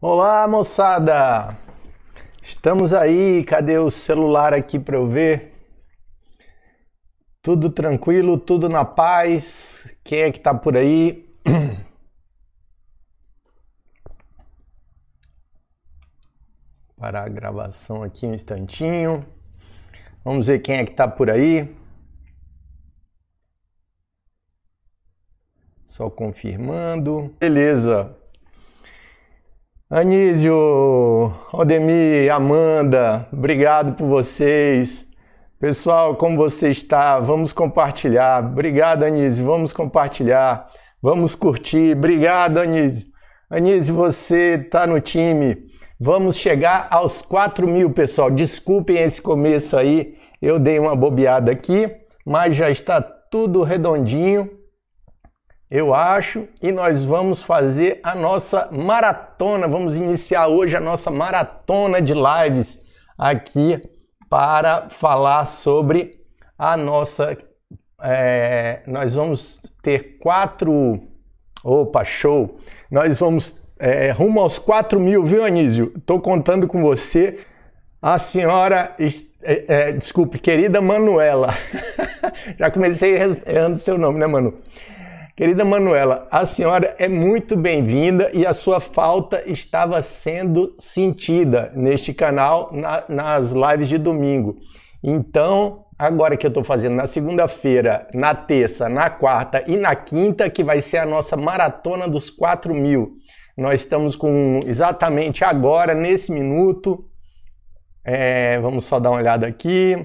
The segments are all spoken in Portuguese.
Olá, moçada! Estamos aí, cadê o celular aqui para eu ver? Tudo tranquilo, tudo na paz. Quem é que tá por aí? Parar a gravação aqui um instantinho. Vamos ver quem é que tá por aí. Só confirmando. Beleza. Anísio, Odemir, Amanda, obrigado por vocês. Pessoal, como você está? Vamos compartilhar. Obrigado, Anísio. Vamos compartilhar. Vamos curtir. Obrigado, Anísio. Anísio, você está no time. Vamos chegar aos 4 mil, pessoal. Desculpem esse começo aí. Eu dei uma bobeada aqui, mas já está tudo redondinho eu acho, e nós vamos fazer a nossa maratona. Vamos iniciar hoje a nossa maratona de lives aqui para falar sobre a nossa. É, nós vamos ter quatro. Opa, show! Nós vamos é, rumo aos quatro mil, viu, Anísio? Estou contando com você. A senhora, é, é, desculpe, querida Manuela. Já comecei errando seu nome, né, Manu? Querida Manuela, a senhora é muito bem-vinda e a sua falta estava sendo sentida neste canal na, nas lives de domingo. Então, agora que eu estou fazendo na segunda-feira, na terça, na quarta e na quinta, que vai ser a nossa maratona dos 4 mil. Nós estamos com exatamente agora, nesse minuto. É, vamos só dar uma olhada aqui.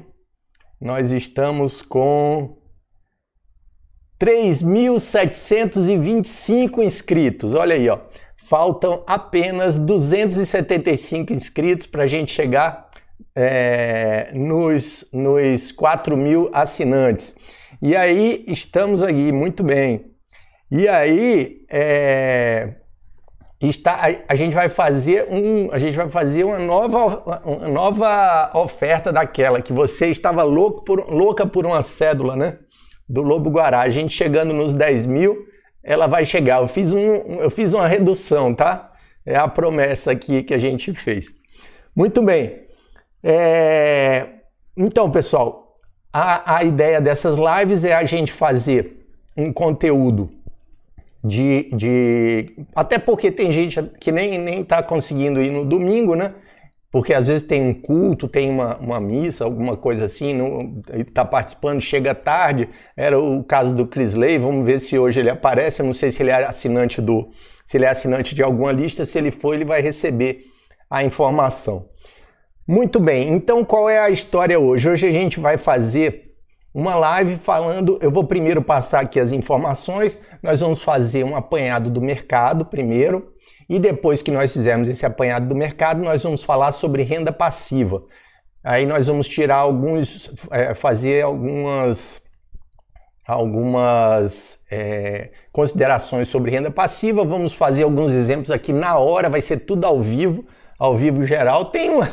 Nós estamos com 3.725 inscritos. Olha aí, ó. Faltam apenas 275 inscritos para a gente chegar é, nos, nos 4 mil assinantes. E aí estamos aqui, muito bem. E aí é, está, a, a, gente vai fazer um, a gente vai fazer uma nova, uma nova oferta daquela que você estava louco por, louca por uma cédula, né? do Lobo Guará. A gente chegando nos 10 mil, ela vai chegar. Eu fiz, um, eu fiz uma redução, tá? É a promessa aqui que a gente fez. Muito bem. É... Então, pessoal, a, a ideia dessas lives é a gente fazer um conteúdo de, de. Até porque tem gente que nem, nem tá conseguindo ir no domingo, né? Porque às vezes tem um culto, tem uma, uma missa, alguma coisa assim, está participando, chega tarde. Era o caso do Crisley, vamos ver se hoje ele aparece. Eu não sei se ele é assinante do. Se ele é assinante de alguma lista, se ele for, ele vai receber a informação. Muito bem, então qual é a história hoje? Hoje a gente vai fazer uma live falando. Eu vou primeiro passar aqui as informações, nós vamos fazer um apanhado do mercado primeiro, e depois que nós fizermos esse apanhado do mercado, nós vamos falar sobre renda passiva. Aí nós vamos tirar alguns, é, fazer algumas, algumas é, considerações sobre renda passiva. Vamos fazer alguns exemplos aqui na hora, vai ser tudo ao vivo, ao vivo geral. Tem uma,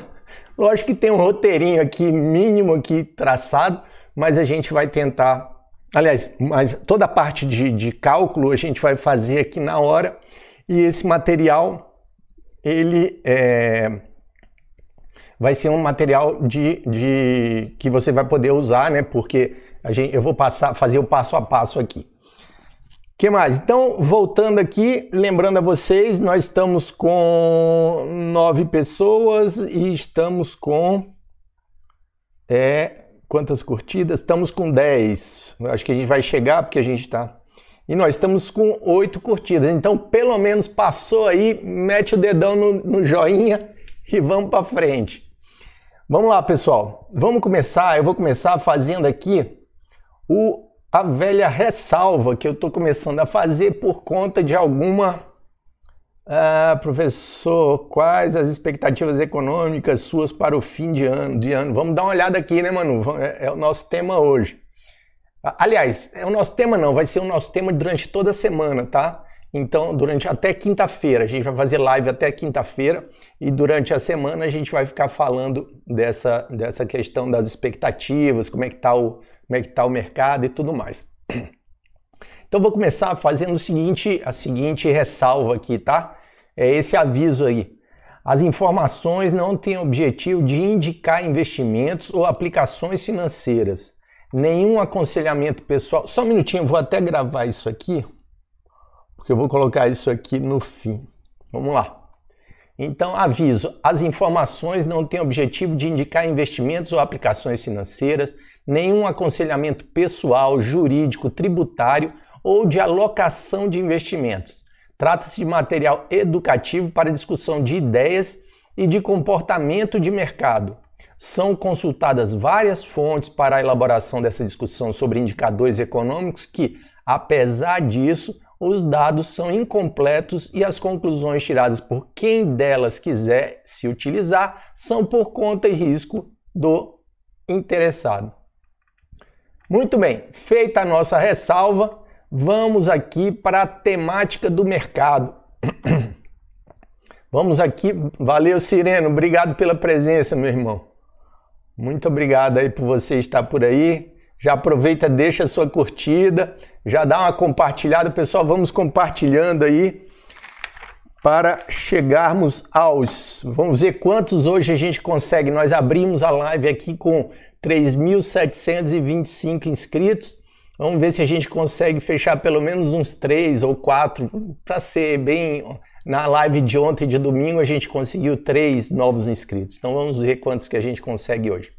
lógico que tem um roteirinho aqui mínimo aqui traçado, mas a gente vai tentar. Aliás, mas toda a parte de, de cálculo a gente vai fazer aqui na hora e esse material ele é, vai ser um material de, de que você vai poder usar, né? Porque a gente, eu vou passar, fazer o passo a passo aqui. que mais? Então, voltando aqui, lembrando a vocês, nós estamos com nove pessoas e estamos com é, quantas curtidas? Estamos com 10. Acho que a gente vai chegar porque a gente está e nós estamos com oito curtidas. Então, pelo menos passou aí, mete o dedão no, no joinha e vamos para frente. Vamos lá, pessoal. Vamos começar. Eu vou começar fazendo aqui o, a velha ressalva que eu estou começando a fazer por conta de alguma ah, professor, quais as expectativas econômicas suas para o fim de ano, de ano? Vamos dar uma olhada aqui, né, Manu? É, é o nosso tema hoje. Aliás, é o nosso tema não, vai ser o nosso tema durante toda a semana, tá? Então, durante até quinta-feira, a gente vai fazer live até quinta-feira e durante a semana a gente vai ficar falando dessa, dessa questão das expectativas, como é que está o, como é que tá o mercado e tudo mais. Então, vou começar fazendo o seguinte, a seguinte ressalva aqui, tá? É esse aviso aí. As informações não têm objetivo de indicar investimentos ou aplicações financeiras nenhum aconselhamento pessoal. Só um minutinho, eu vou até gravar isso aqui, porque eu vou colocar isso aqui no fim. Vamos lá. Então, aviso: as informações não têm objetivo de indicar investimentos ou aplicações financeiras, nenhum aconselhamento pessoal, jurídico, tributário ou de alocação de investimentos. Trata-se de material educativo para discussão de ideias e de comportamento de mercado são consultadas várias fontes para a elaboração dessa discussão sobre indicadores econômicos que, apesar disso, os dados são incompletos e as conclusões tiradas por quem delas quiser se utilizar são por conta e risco do interessado. Muito bem, feita a nossa ressalva, vamos aqui para a temática do mercado. Vamos aqui, valeu Sireno, obrigado pela presença, meu irmão. Muito obrigado aí por você estar por aí. Já aproveita, deixa a sua curtida, já dá uma compartilhada, pessoal. Vamos compartilhando aí para chegarmos aos. Vamos ver quantos hoje a gente consegue. Nós abrimos a live aqui com 3.725 inscritos. Vamos ver se a gente consegue fechar pelo menos uns três ou quatro para ser bem na live de ontem, de domingo, a gente conseguiu três novos inscritos. Então vamos ver quantos que a gente consegue hoje.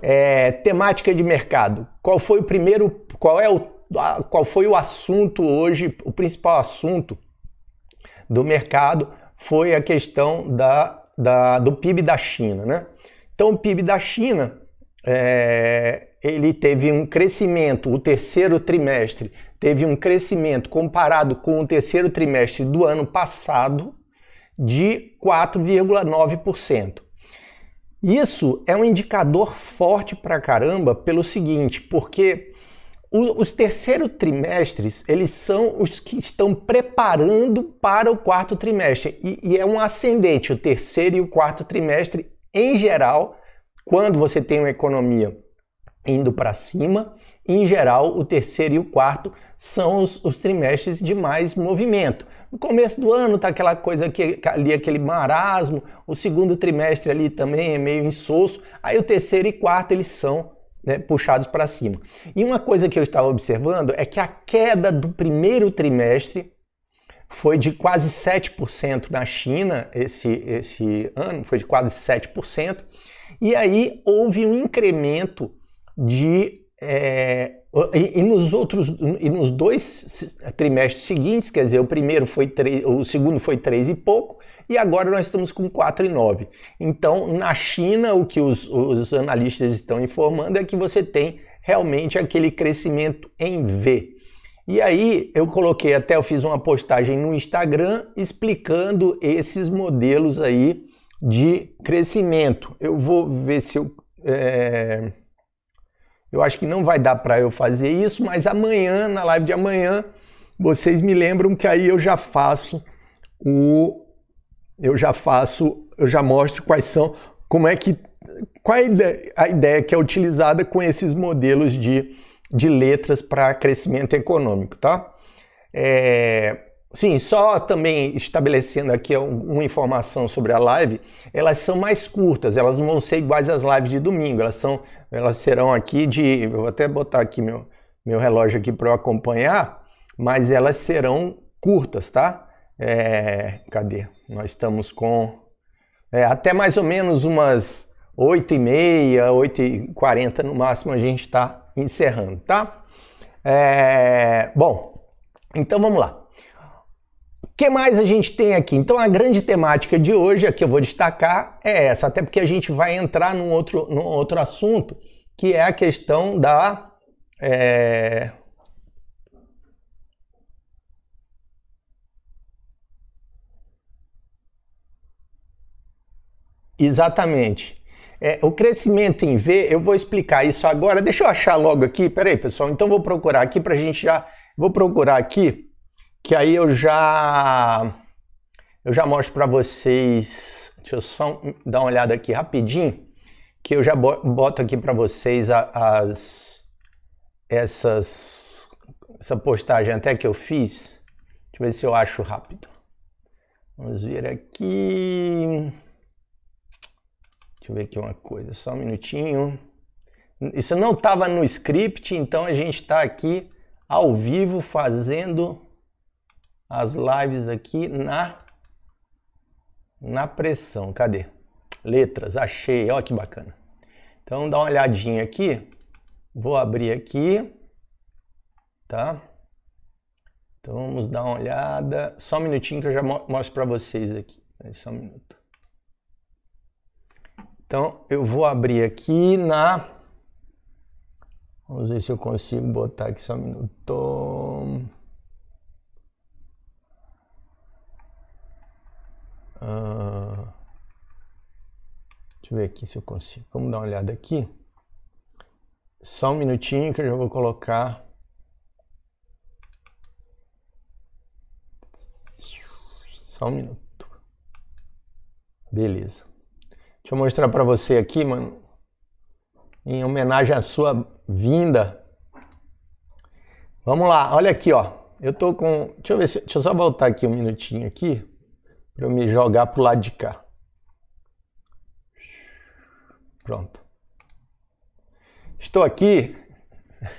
É, temática de mercado. Qual foi o primeiro? Qual é o qual foi o assunto hoje? O principal assunto do mercado foi a questão da, da do PIB da China, né? Então o PIB da China é, ele teve um crescimento o terceiro trimestre teve um crescimento comparado com o terceiro trimestre do ano passado de 4,9%. Isso é um indicador forte pra caramba pelo seguinte, porque os terceiros trimestres, eles são os que estão preparando para o quarto trimestre. E, e é um ascendente, o terceiro e o quarto trimestre, em geral, quando você tem uma economia indo para cima, em geral, o terceiro e o quarto são os, os trimestres de mais movimento. No começo do ano tá aquela coisa que ali aquele marasmo, o segundo trimestre ali também é meio insosso, aí o terceiro e quarto eles são né, puxados para cima. E uma coisa que eu estava observando é que a queda do primeiro trimestre foi de quase 7% na China esse, esse ano, foi de quase 7%, e aí houve um incremento de é, e, e, nos outros, e nos dois trimestres seguintes, quer dizer, o primeiro foi três o segundo foi três e pouco, e agora nós estamos com quatro e nove Então, na China, o que os, os analistas estão informando é que você tem realmente aquele crescimento em V. E aí eu coloquei até, eu fiz uma postagem no Instagram explicando esses modelos aí de crescimento. Eu vou ver se eu. É... Eu acho que não vai dar para eu fazer isso, mas amanhã, na live de amanhã, vocês me lembram que aí eu já faço o eu já faço, eu já mostro quais são, como é que qual é a ideia, a ideia que é utilizada com esses modelos de, de letras para crescimento econômico, tá? É, Sim, só também estabelecendo aqui uma informação sobre a live, elas são mais curtas, elas não vão ser iguais às lives de domingo, elas, são, elas serão aqui de. Eu vou até botar aqui meu, meu relógio aqui para eu acompanhar, mas elas serão curtas, tá? É, cadê? Nós estamos com é, até mais ou menos umas 8h30, 8h40 no máximo a gente está encerrando, tá? É, bom, então vamos lá que mais a gente tem aqui? Então a grande temática de hoje, a que eu vou destacar, é essa, até porque a gente vai entrar num outro, num outro assunto, que é a questão da. É... Exatamente. É, o crescimento em V, eu vou explicar isso agora. Deixa eu achar logo aqui. Peraí, pessoal. Então vou procurar aqui para a gente já. Vou procurar aqui que aí eu já eu já mostro para vocês. Deixa eu só dar uma olhada aqui rapidinho, que eu já boto aqui para vocês as essas essa postagem até que eu fiz. Deixa eu ver se eu acho rápido. Vamos ver aqui. Deixa eu ver aqui uma coisa, só um minutinho. Isso não estava no script, então a gente está aqui ao vivo fazendo as lives aqui na na pressão. Cadê? Letras, achei. Olha que bacana. Então dá uma olhadinha aqui. Vou abrir aqui, tá? Então vamos dar uma olhada. Só um minutinho que eu já mostro para vocês aqui. Só um minuto. Então eu vou abrir aqui na. Vamos ver se eu consigo botar aqui só um minuto. Ah, deixa eu ver aqui se eu consigo. Vamos dar uma olhada aqui. Só um minutinho que eu já vou colocar. Só um minuto. Beleza. Deixa eu mostrar para você aqui, mano. Em homenagem à sua vinda. Vamos lá, olha aqui, ó. Eu tô com. Deixa eu ver se. Deixa eu só voltar aqui um minutinho aqui para eu me jogar para o lado de cá. Pronto. Estou aqui.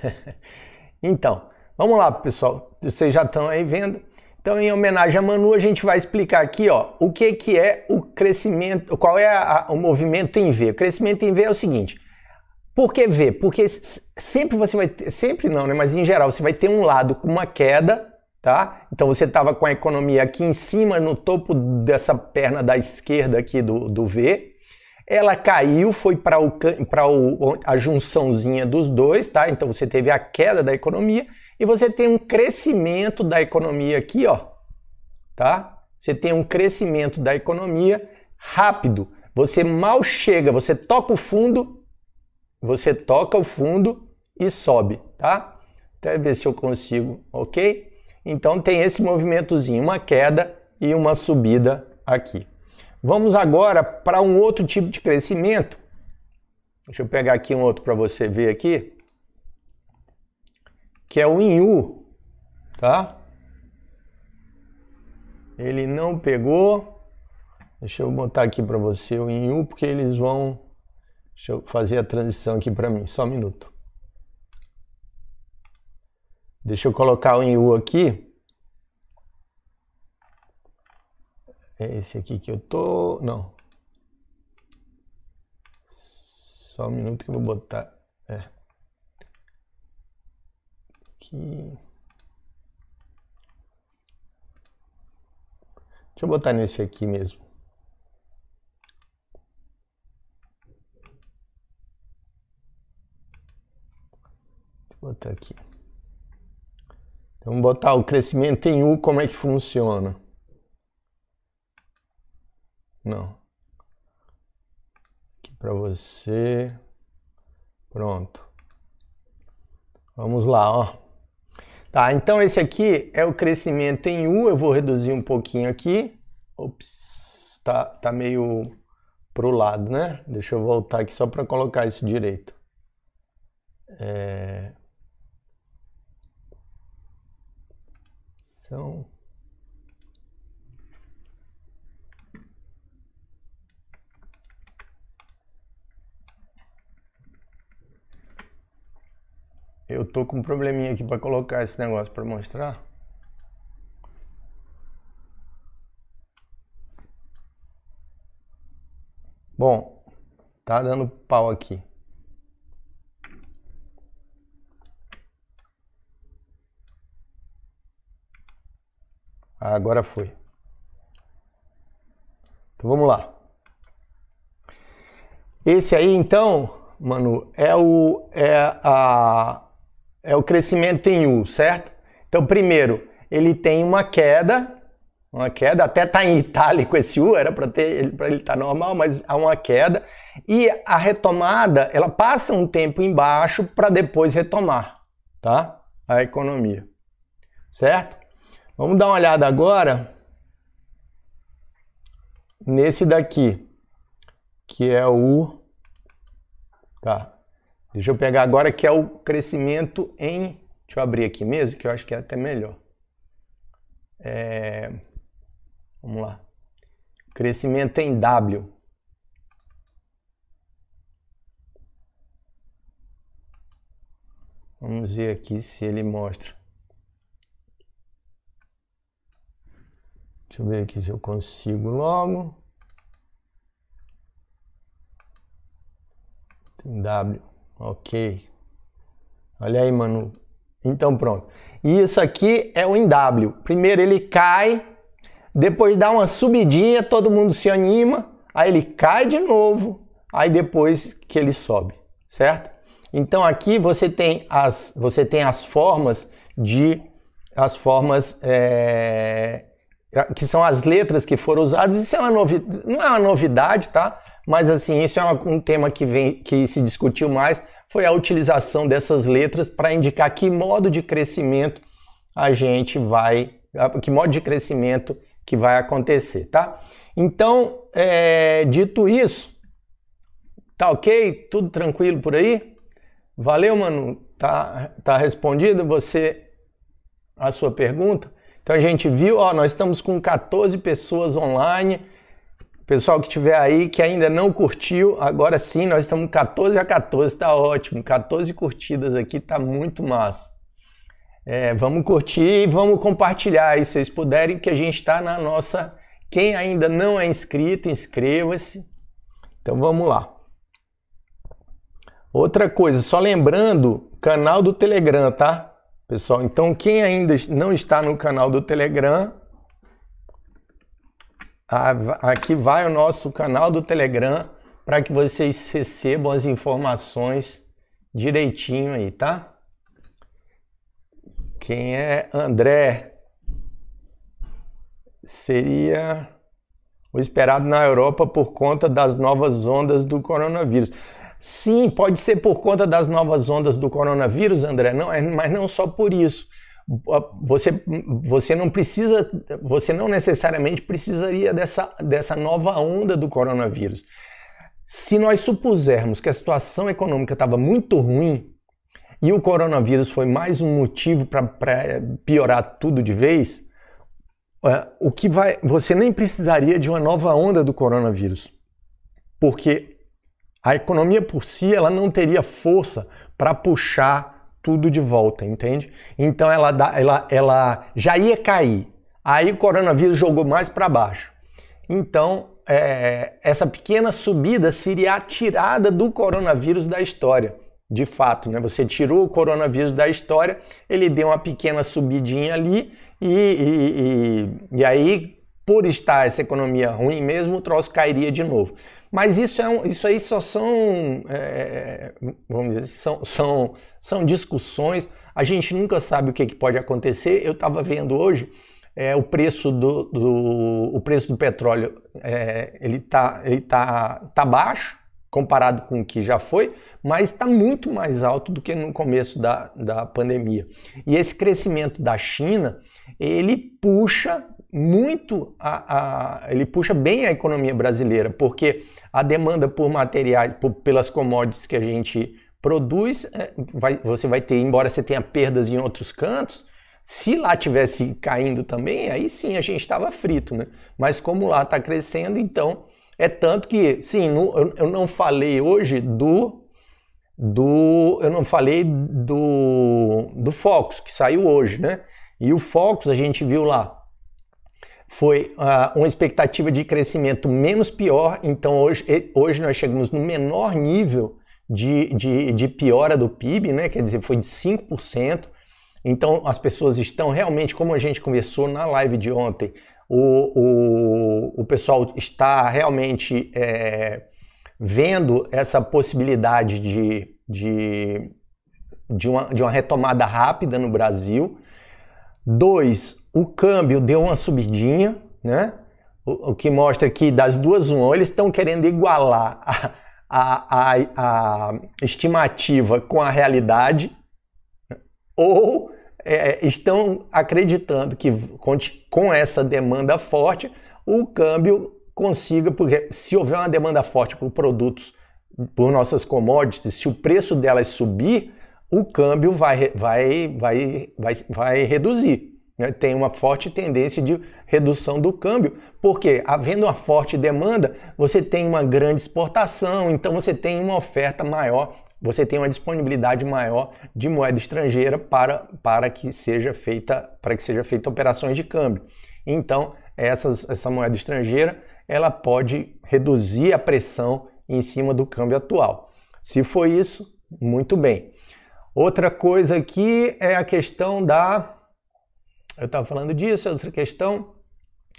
então, vamos lá, pessoal. Vocês já estão aí vendo. Então, em homenagem a Manu, a gente vai explicar aqui, ó, o que que é o crescimento, qual é a, o movimento em V. O crescimento em V é o seguinte: por que V? Porque sempre você vai ter, sempre não, né? Mas em geral, você vai ter um lado com uma queda tá? Então você estava com a economia aqui em cima, no topo dessa perna da esquerda aqui do, do V. Ela caiu, foi para a junçãozinha dos dois, tá? Então você teve a queda da economia e você tem um crescimento da economia aqui, ó, tá? Você tem um crescimento da economia rápido. Você mal chega, você toca o fundo, você toca o fundo e sobe, tá? Até ver se eu consigo, ok? Então tem esse movimentozinho, uma queda e uma subida aqui. Vamos agora para um outro tipo de crescimento. Deixa eu pegar aqui um outro para você ver aqui, que é o em U, tá? Ele não pegou. Deixa eu botar aqui para você o em U, porque eles vão Deixa eu fazer a transição aqui para mim, só um minuto. Deixa eu colocar o em U aqui. É esse aqui que eu tô... Não. Só um minuto que eu vou botar... É. Aqui... Deixa eu botar nesse aqui mesmo. Deixa eu botar aqui. Então, vamos botar o crescimento em U, como é que funciona? Não. Aqui para você. Pronto. Vamos lá, ó. Tá, então esse aqui é o crescimento em U, eu vou reduzir um pouquinho aqui. Ops, tá, tá meio pro lado, né? Deixa eu voltar aqui só para colocar isso direito. É... ação. Então, eu tô com um probleminha aqui para colocar esse negócio para mostrar. Bom, tá dando pau aqui. Ah, agora foi. Então vamos lá. Esse aí então, mano, é o é a é o crescimento em U, certo? Então primeiro, ele tem uma queda, uma queda, até tá em itálico esse U, era para ter para ele estar tá normal, mas há uma queda e a retomada, ela passa um tempo embaixo para depois retomar, tá? A economia. Certo? Vamos dar uma olhada agora nesse daqui, que é o tá. Deixa eu pegar agora que é o crescimento em Deixa eu abrir aqui mesmo, que eu acho que é até melhor. É... Vamos lá. Crescimento em W. Vamos ver aqui se ele mostra. Deixa eu ver aqui se eu consigo logo. Tem W. Ok. Olha aí, Manu. Então pronto. E isso aqui é o em W. Primeiro ele cai, depois dá uma subidinha, todo mundo se anima, aí ele cai de novo, aí depois que ele sobe, certo? Então aqui você tem as, você tem as formas de as formas é, é, que são as letras que foram usadas. Isso é uma novi... não é uma novidade, tá? Mas assim, isso é um tema que, vem, que se discutiu mais, foi a utilização dessas letras para indicar que modo de crescimento a gente vai, que modo de crescimento que vai acontecer, tá? Então, é, dito isso, tá ok? Tudo tranquilo por aí? Valeu, mano. Tá, tá respondido você a sua pergunta? Então a gente viu, ó, nós estamos com 14 pessoas online. Pessoal que tiver aí que ainda não curtiu, agora sim, nós estamos 14 a 14, tá ótimo. 14 curtidas aqui, tá muito massa. É, vamos curtir e vamos compartilhar aí, se vocês puderem, que a gente está na nossa. Quem ainda não é inscrito, inscreva-se. Então vamos lá. Outra coisa, só lembrando, canal do Telegram, tá? Pessoal, então quem ainda não está no canal do Telegram, aqui vai o nosso canal do Telegram para que vocês recebam as informações direitinho aí, tá? Quem é André? Seria o esperado na Europa por conta das novas ondas do coronavírus. Sim, pode ser por conta das novas ondas do coronavírus, André, não, é, mas não só por isso. Ah, você, você não precisa, você não necessariamente precisaria dessa, dessa nova onda do coronavírus. Se nós supusermos que a situação econômica estava muito ruim e o coronavírus foi mais um motivo para eh, piorar tudo de vez, ah, o que vai, você nem precisaria de uma nova onda do coronavírus, porque a economia por si ela não teria força para puxar tudo de volta, entende? Então ela, dá, ela, ela já ia cair. Aí o coronavírus jogou mais para baixo. Então é, essa pequena subida seria a tirada do coronavírus da história. De fato, né? você tirou o coronavírus da história, ele deu uma pequena subidinha ali, e, e, e, e aí, por estar essa economia ruim mesmo, o troço cairia de novo. Mas isso, é um, isso aí só são, é, vamos dizer, são, são, são discussões. A gente nunca sabe o que, é que pode acontecer. Eu estava vendo hoje é, o, preço do, do, o preço do petróleo é, ele está ele tá, tá baixo comparado com o que já foi, mas está muito mais alto do que no começo da, da pandemia. E esse crescimento da China ele puxa muito a, a ele puxa bem a economia brasileira, porque a demanda por materiais, por, pelas commodities que a gente produz, é, vai, você vai ter, embora você tenha perdas em outros cantos, se lá tivesse caindo também, aí sim a gente estava frito, né? Mas como lá está crescendo, então é tanto que, sim, no, eu não falei hoje do do eu não falei do do Focus que saiu hoje, né? E o Focus a gente viu lá foi uh, uma expectativa de crescimento menos pior, então hoje, hoje nós chegamos no menor nível de, de, de piora do PIB, né? quer dizer, foi de 5%. Então as pessoas estão realmente, como a gente conversou na live de ontem, o, o, o pessoal está realmente é, vendo essa possibilidade de, de, de, uma, de uma retomada rápida no Brasil. 2, o câmbio deu uma subidinha, né? O, o, que mostra que das duas, uma, eles estão querendo igualar a, a, a, a, estimativa com a realidade, ou é, estão acreditando que com essa demanda forte, o câmbio consiga, porque se houver uma demanda forte por produtos, por nossas commodities, se o preço delas subir, o câmbio vai, vai, vai, vai, vai reduzir. Né? Tem uma forte tendência de redução do câmbio, porque havendo uma forte demanda, você tem uma grande exportação, então você tem uma oferta maior, você tem uma disponibilidade maior de moeda estrangeira para, para que seja feita para que seja feita operações de câmbio. Então, essas, essa moeda estrangeira ela pode reduzir a pressão em cima do câmbio atual. Se for isso, muito bem. Outra coisa aqui é a questão da. Eu estava falando disso, outra questão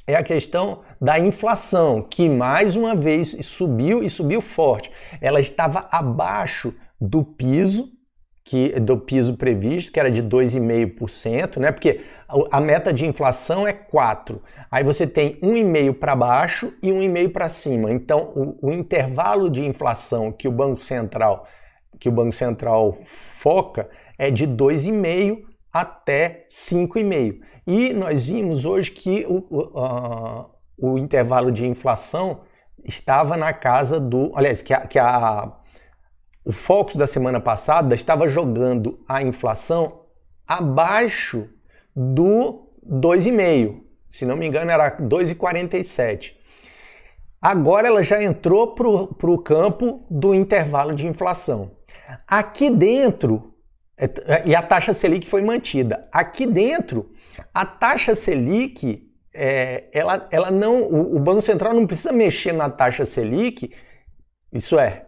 é a questão da inflação, que mais uma vez subiu e subiu forte. Ela estava abaixo do piso que do piso previsto, que era de 2,5%, né? Porque a meta de inflação é 4. Aí você tem 1,5 para baixo e 1,5 para cima. Então, o, o intervalo de inflação que o Banco Central que o Banco Central foca é de 2,5 até 5,5. E nós vimos hoje que o, o intervalo de inflação estava na casa do. Aliás, que, a, que a, o foco da semana passada estava jogando a inflação abaixo do 2,5. Se não me engano, era 2,47. Agora ela já entrou para o campo do intervalo de inflação. Aqui dentro, é é, e a taxa Selic foi mantida. Aqui dentro, a taxa Selic, é, ela, ela não, o, o Banco Central não precisa mexer na taxa Selic, isso é,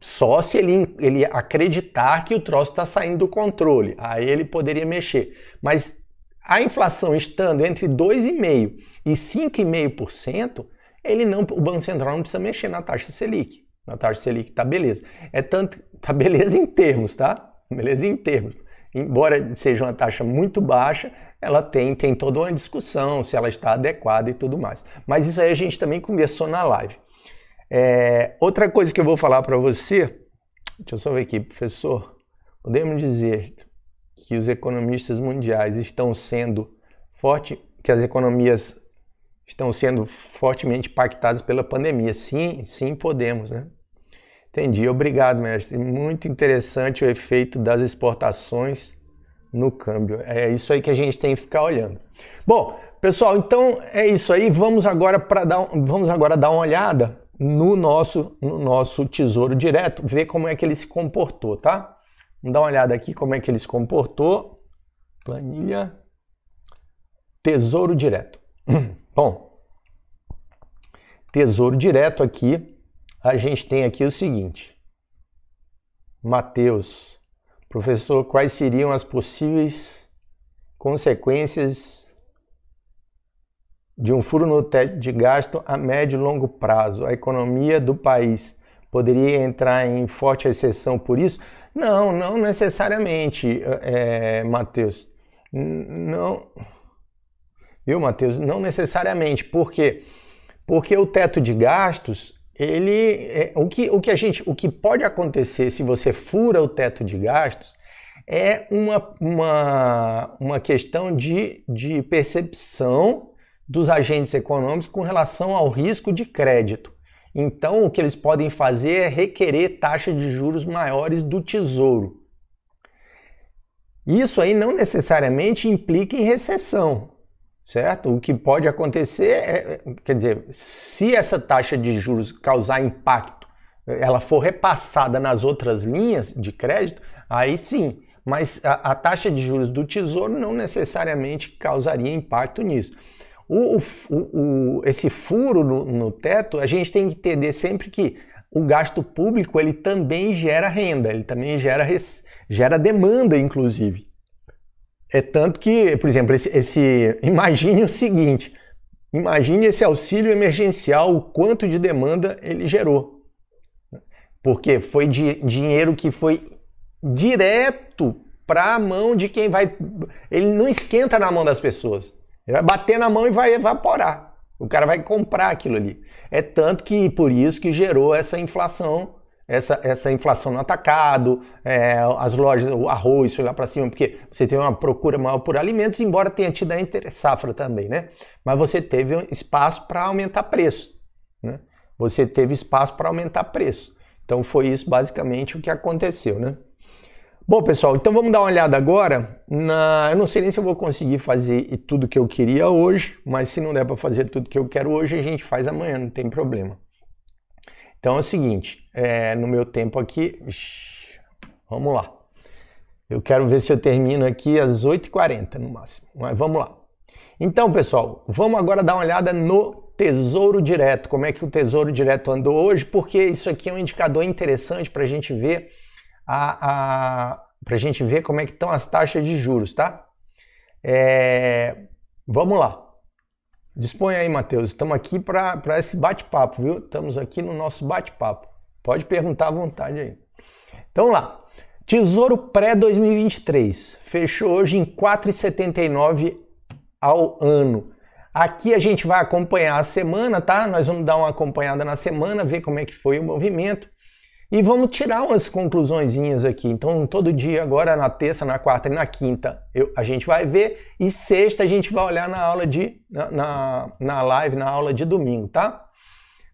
só se ele, ele acreditar que o troço está saindo do controle, aí ele poderia mexer. Mas a inflação estando entre 2,5% e 5,5%, ele não, o Banco Central não precisa mexer na taxa Selic na taxa Selic, tá beleza. É tanto, tá beleza em termos, tá? Beleza em termos. Embora seja uma taxa muito baixa, ela tem, tem toda uma discussão se ela está adequada e tudo mais. Mas isso aí a gente também conversou na live. É, outra coisa que eu vou falar para você, deixa eu só ver aqui, professor, podemos dizer que os economistas mundiais estão sendo forte, que as economias estão sendo fortemente impactadas pela pandemia. Sim, sim podemos, né? Entendi. Obrigado, mestre. Muito interessante o efeito das exportações no câmbio. É isso aí que a gente tem que ficar olhando. Bom, pessoal, então é isso aí. Vamos agora para dar vamos agora dar uma olhada no nosso no nosso tesouro direto, ver como é que ele se comportou, tá? Vamos dar uma olhada aqui como é que ele se comportou. Planilha Tesouro Direto. Bom, Tesouro Direto aqui a gente tem aqui o seguinte: Mateus, professor, quais seriam as possíveis consequências de um furo no teto de gasto a médio e longo prazo? A economia do país poderia entrar em forte recessão por isso? Não, não necessariamente, é, Mateus. Não. Viu, Mateus? Não necessariamente. Por quê? Porque o teto de gastos ele é, o, que, o que a gente o que pode acontecer se você fura o teto de gastos é uma, uma, uma questão de, de percepção dos agentes econômicos com relação ao risco de crédito. Então, o que eles podem fazer é requerer taxas de juros maiores do tesouro. Isso aí não necessariamente implica em recessão certo? O que pode acontecer é, é, quer dizer, se essa taxa de juros causar impacto, ela for repassada nas outras linhas de crédito, aí sim. Mas a, a taxa de juros do Tesouro não necessariamente causaria impacto nisso. O, o, o, esse furo no, no, teto, a gente tem que entender sempre que o gasto público ele também gera renda, ele também gera, res, gera demanda, inclusive. É tanto que, por exemplo, esse, esse imagine o seguinte: imagine esse auxílio emergencial, o quanto de demanda ele gerou. Porque foi de, dinheiro que foi direto para a mão de quem vai. Ele não esquenta na mão das pessoas. Ele vai bater na mão e vai evaporar. O cara vai comprar aquilo ali. É tanto que por isso que gerou essa inflação essa, essa inflação no atacado, é, as lojas, o arroz foi lá para cima, porque você teve uma procura maior por alimentos, embora tenha tido a inter-safra também, né? Mas você teve espaço para aumentar preço, né? Você teve espaço para aumentar preço. Então foi isso basicamente o que aconteceu, né? Bom, pessoal, então vamos dar uma olhada agora. Na... Eu não sei nem se eu vou conseguir fazer tudo que eu queria hoje, mas se não der para fazer tudo que eu quero hoje, a gente faz amanhã, não tem problema. Então é o seguinte, é, no meu tempo aqui, vamos lá. Eu quero ver se eu termino aqui às 8h40 no máximo, mas vamos lá. Então, pessoal, vamos agora dar uma olhada no Tesouro Direto, como é que o Tesouro Direto andou hoje, porque isso aqui é um indicador interessante para a gente ver a, a gente ver como é que estão as taxas de juros, tá? É, vamos lá. Disponha aí, Matheus. Estamos aqui para esse bate-papo, viu? Estamos aqui no nosso bate-papo. Pode perguntar à vontade aí. Então lá. Tesouro pré-2023 fechou hoje em 4,79 ao ano. Aqui a gente vai acompanhar a semana, tá? Nós vamos dar uma acompanhada na semana, ver como é que foi o movimento. E vamos tirar umas conclusõezinhas aqui. Então, todo dia, agora na terça, na quarta e na quinta, eu, a gente vai ver. E sexta a gente vai olhar na aula de. na, na, na live, na aula de domingo, tá?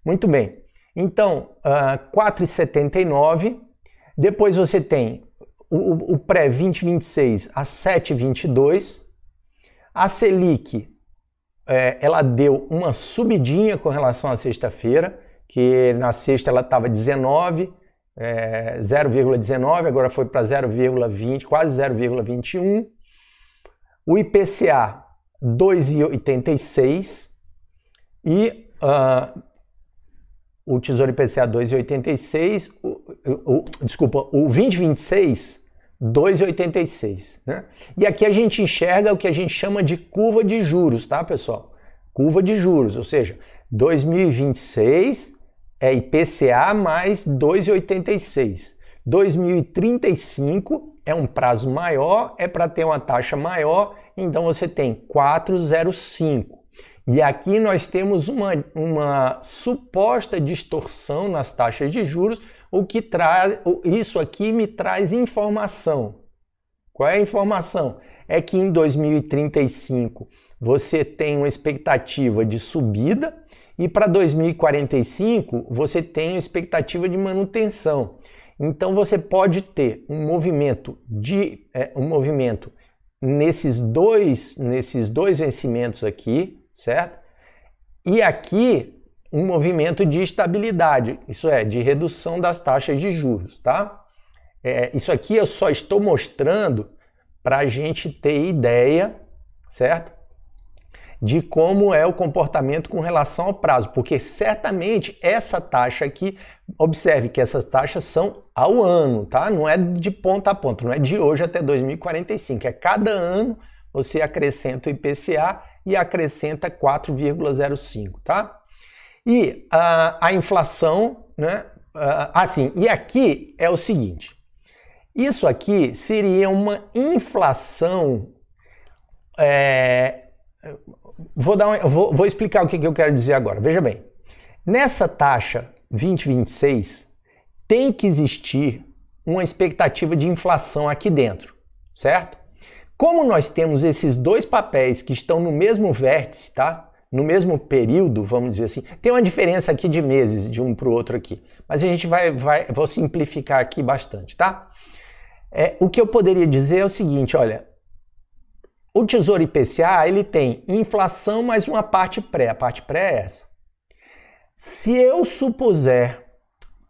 Muito bem. Então, uh, ah, 4,79. Depois você tem o, o pré-2026 a 7,22. A Selic, é, ela deu uma subidinha com relação à sexta-feira que na sexta ela estava 19, é, 0,19, agora foi para 0,20, quase 0,21. O IPCA 2,86 e uh, o Tesouro IPCA 2,86, o, o, o, desculpa, o 2026 2,86. Né? E aqui a gente enxerga o que a gente chama de curva de juros, tá, pessoal? Curva de juros, ou seja, 2026 é IPCA mais 2,86. 2035 é um prazo maior, é para ter uma taxa maior, então você tem 405. E aqui nós temos uma, uma suposta distorção nas taxas de juros, o que traz isso aqui me traz informação. Qual é a informação? É que em 2035 você tem uma expectativa de subida e para 2045 você tem uma expectativa de manutenção. Então você pode ter um movimento de é, um movimento nesses dois nesses dois vencimentos aqui, certo? E aqui um movimento de estabilidade, isso é, de redução das taxas de juros, tá? É, isso aqui eu só estou mostrando para a gente ter ideia, certo? de como é o comportamento com relação ao prazo, porque certamente essa taxa aqui, observe que essas taxas são ao ano, tá? Não é de ponta a ponta, não é de hoje até 2045, é cada ano você acrescenta o IPCA e acrescenta 4,05, tá? E uh, a inflação, né? Uh, assim, e aqui é o seguinte: isso aqui seria uma inflação é, vou, dar um, vou, vou explicar o que, que eu quero dizer agora. Veja bem, nessa taxa 2026 tem que existir uma expectativa de inflação aqui dentro, certo? Como nós temos esses dois papéis que estão no mesmo vértice, tá? No mesmo período, vamos dizer assim, tem uma diferença aqui de meses de um para o outro aqui, mas a gente vai, vai vou simplificar aqui bastante, tá? É, o que eu poderia dizer é o seguinte, olha, o Tesouro IPCA, ele tem inflação mais uma parte pré, a parte pré é essa. Se eu supuser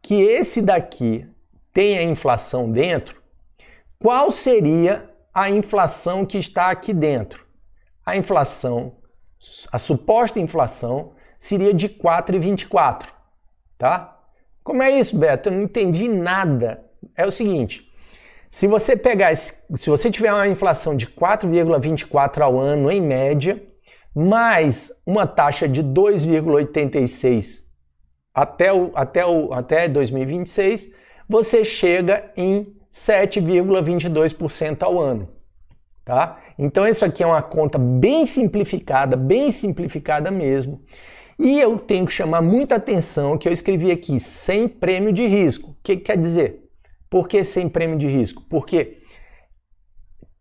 que esse daqui tem a inflação dentro, qual seria a inflação que está aqui dentro? A inflação, a suposta inflação seria de 4,24, tá? Como é isso, Beto? Eu não entendi nada. É o seguinte, se você pegar, esse, se você tiver uma inflação de 4,24 ao ano em média, mais uma taxa de 2,86 até, o, até, o, até 2026, você chega em 7,22% ao ano. Tá? Então, isso aqui é uma conta bem simplificada, bem simplificada mesmo. E eu tenho que chamar muita atenção que eu escrevi aqui sem prêmio de risco. O que, que quer dizer? Por que sem prêmio de risco? Porque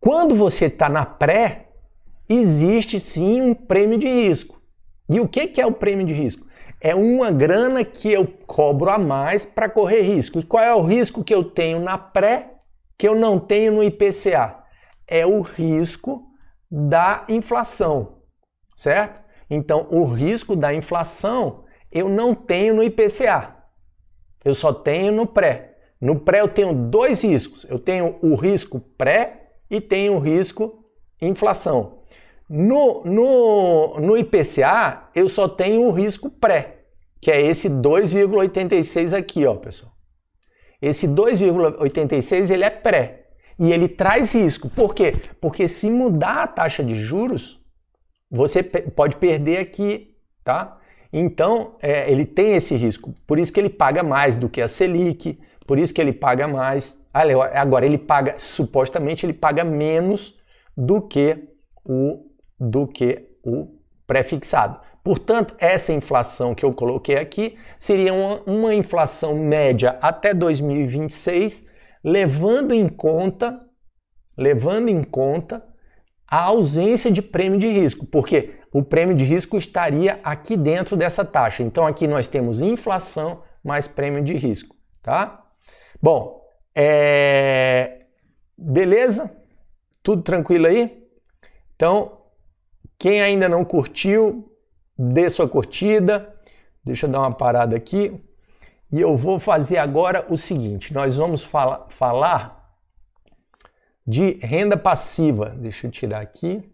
quando você está na pré, existe sim um prêmio de risco. E o que, que é o prêmio de risco? É uma grana que eu cobro a mais para correr risco. E qual é o risco que eu tenho na pré que eu não tenho no IPCA? É o risco da inflação, certo? Então, o risco da inflação eu não tenho no IPCA. Eu só tenho no pré. No pré eu tenho dois riscos. Eu tenho o risco pré e tenho o risco inflação. No, no, no IPCA, eu só tenho o risco pré, que é esse 2,86 aqui, ó, pessoal. Esse 2,86 ele é pré e ele traz risco. Por quê? Porque se mudar a taxa de juros, você pode perder aqui, tá? Então, é, ele tem esse risco. Por isso que ele paga mais do que a Selic, por isso que ele paga mais. Ah, agora ele paga, supostamente ele paga menos do que o do que o prefixado. Portanto, essa inflação que eu coloquei aqui seria uma, uma inflação média até 2026, levando em conta levando em conta a ausência de prêmio de risco, porque o prêmio de risco estaria aqui dentro dessa taxa. Então aqui nós temos inflação mais prêmio de risco, tá? Bom, é... beleza? Tudo tranquilo aí? Então, quem ainda não curtiu, dê sua curtida. Deixa eu dar uma parada aqui. E eu vou fazer agora o seguinte: nós vamos fala falar de renda passiva. Deixa eu tirar aqui.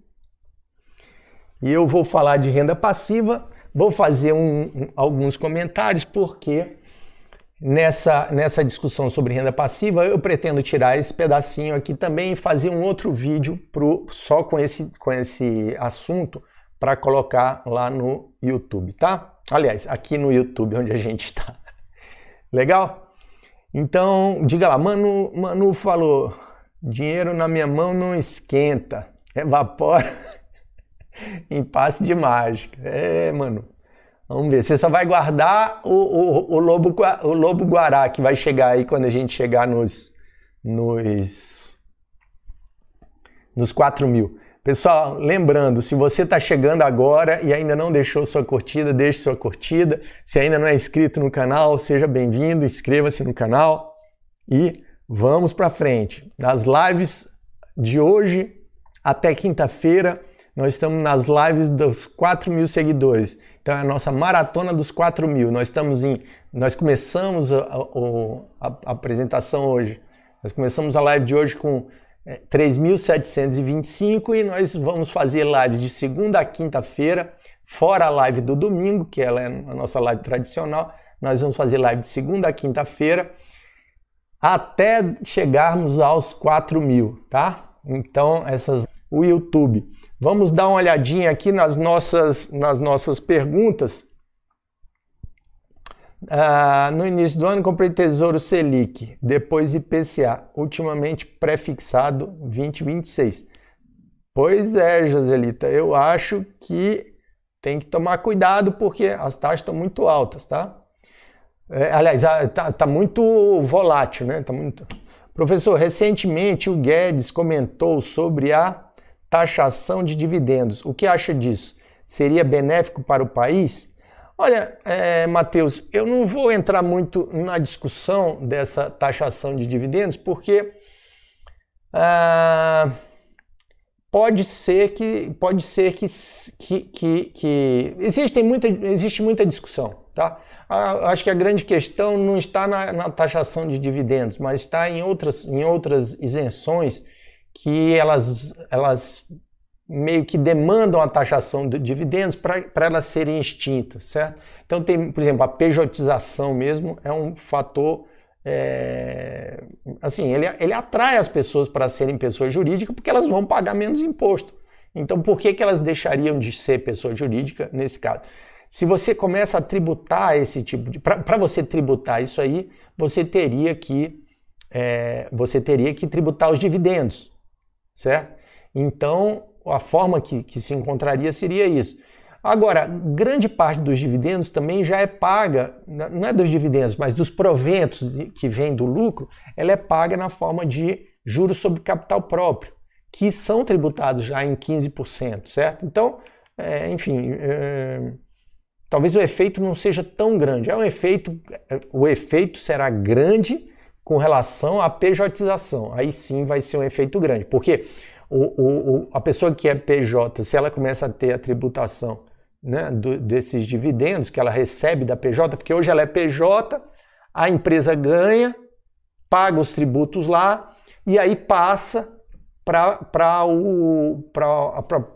E eu vou falar de renda passiva. Vou fazer um, um, alguns comentários porque nessa, nessa discussão sobre renda passiva, eu pretendo tirar esse pedacinho aqui também e fazer um outro vídeo pro, só com esse, com esse assunto para colocar lá no YouTube, tá? Aliás, aqui no YouTube onde a gente está. Legal? Então, diga lá, Manu, Manu falou: dinheiro na minha mão não esquenta, evapora em passe de mágica. É, Manu. Vamos ver. Você só vai guardar o, o, o, lobo, o lobo guará que vai chegar aí quando a gente chegar nos, nos, nos 4 mil. Pessoal, lembrando, se você está chegando agora e ainda não deixou sua curtida, deixe sua curtida. Se ainda não é inscrito no canal, seja bem-vindo, inscreva-se no canal e vamos para frente. Nas lives de hoje até quinta-feira, nós estamos nas lives dos 4 mil seguidores. Então é a nossa maratona dos 4 mil. Nós estamos em. Nós começamos a, a, a apresentação hoje. Nós começamos a live de hoje com 3.725 é, e nós vamos fazer lives de segunda a quinta-feira, fora a live do domingo, que ela é a nossa live tradicional. Nós vamos fazer live de segunda a quinta-feira até chegarmos aos 4 mil, tá? Então, essas, o YouTube Vamos dar uma olhadinha aqui nas nossas, nas nossas perguntas. Ah, no início do ano comprei Tesouro Selic, depois IPCA, ultimamente prefixado 2026. Pois é, Joselita, eu acho que tem que tomar cuidado porque as taxas estão muito altas, tá? É, aliás, ah, tá, tá, muito volátil, né? Tá muito... Professor, recentemente o Guedes comentou sobre a taxação de dividendos. O que acha disso? Seria benéfico para o país? Olha, é, Matheus, eu não vou entrar muito na discussão dessa taxação de dividendos, porque ah, pode ser que pode ser que, que, que, que existe muita existe muita discussão, tá? Ah, acho que a grande questão não está na, na taxação de dividendos, mas está em outras em outras isenções que elas, elas meio que demandam a taxação de dividendos para elas serem extintas, certo? Então tem, por exemplo, a pejotização mesmo é um fator é, assim, ele, ele atrai as pessoas para serem pessoas jurídicas porque elas vão pagar menos imposto. Então por que, que elas deixariam de ser pessoa jurídica nesse caso? Se você começa a tributar esse tipo de. Para você tributar isso aí, você teria que é, você teria que tributar os dividendos certo? Então, a forma que, que se encontraria seria isso. Agora, grande parte dos dividendos também já é paga, não é dos dividendos, mas dos proventos que vem do lucro, ela é paga na forma de juros sobre capital próprio, que são tributados já em 15%, certo? Então, é, enfim, é, talvez o efeito não seja tão grande. É um efeito, é, o efeito será grande com relação à pejotização. Aí sim vai ser um efeito grande, porque o, o, o, a pessoa que é PJ, se ela começa a ter a tributação né, do, desses dividendos que ela recebe da PJ, porque hoje ela é PJ, a empresa ganha, paga os tributos lá e aí passa para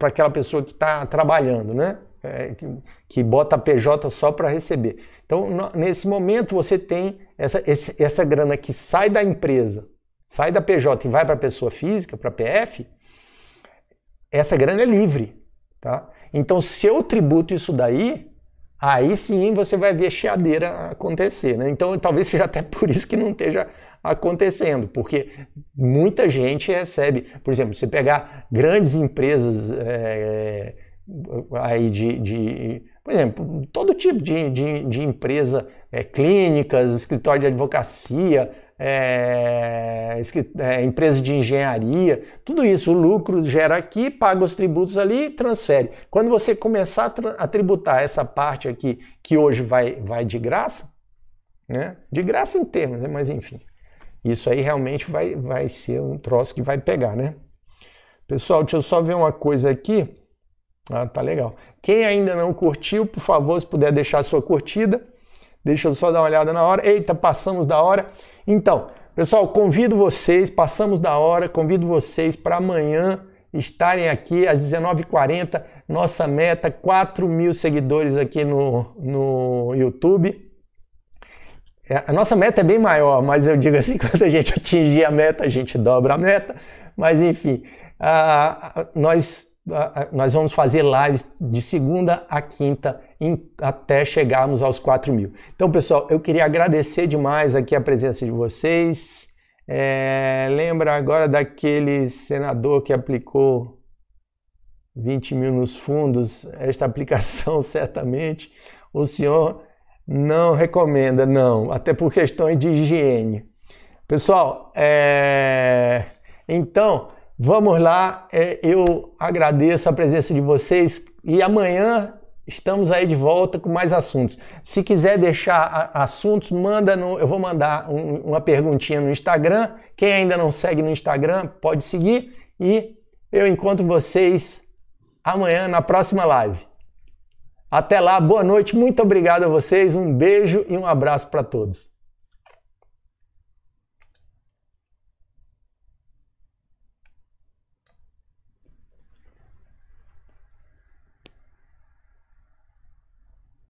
aquela pessoa que está trabalhando, né? É, que, que bota a PJ só para receber. Então, no, nesse momento, você tem essa, esse, essa grana que sai da empresa, sai da PJ e vai para a pessoa física, para a PF, essa grana é livre. Tá? Então, se eu tributo isso daí, aí sim você vai ver cheadeira acontecer. Né? Então, talvez seja até por isso que não esteja acontecendo, porque muita gente recebe, por exemplo, você pegar grandes empresas é, aí de, de, por exemplo, todo tipo de, de, de empresa é, clínicas, escritório de advocacia, é, é, empresa de engenharia, tudo isso, o lucro gera aqui, paga os tributos ali e transfere. Quando você começar a, a tributar essa parte aqui, que hoje vai, vai de graça, né? de graça em termos, né? mas enfim, isso aí realmente vai, vai ser um troço que vai pegar, né? Pessoal, deixa eu só ver uma coisa aqui. Ah, tá legal. Quem ainda não curtiu, por favor, se puder deixar sua curtida Deixa eu só dar uma olhada na hora. Eita, passamos da hora. Então, pessoal, convido vocês, passamos da hora, convido vocês para amanhã estarem aqui às 19h40. Nossa meta, 4 mil seguidores aqui no, no YouTube. É, a nossa meta é bem maior, mas eu digo assim, quando a gente atingir a meta, a gente dobra a meta. Mas enfim, uh, nós, uh, nós vamos fazer lives de segunda a quinta em, até chegarmos aos 4 mil. Então, pessoal, eu queria agradecer demais aqui a presença de vocês. É, lembra agora daquele senador que aplicou 20 mil nos fundos? Esta aplicação, certamente, o senhor não recomenda, não, até por questões de higiene. Pessoal, é, então, vamos lá. É, eu agradeço a presença de vocês e amanhã Estamos aí de volta com mais assuntos. Se quiser deixar assuntos, manda no, eu vou mandar um, uma perguntinha no Instagram. Quem ainda não segue no Instagram, pode seguir e eu encontro vocês amanhã na próxima live. Até lá, boa noite, muito obrigado a vocês, um beijo e um abraço para todos.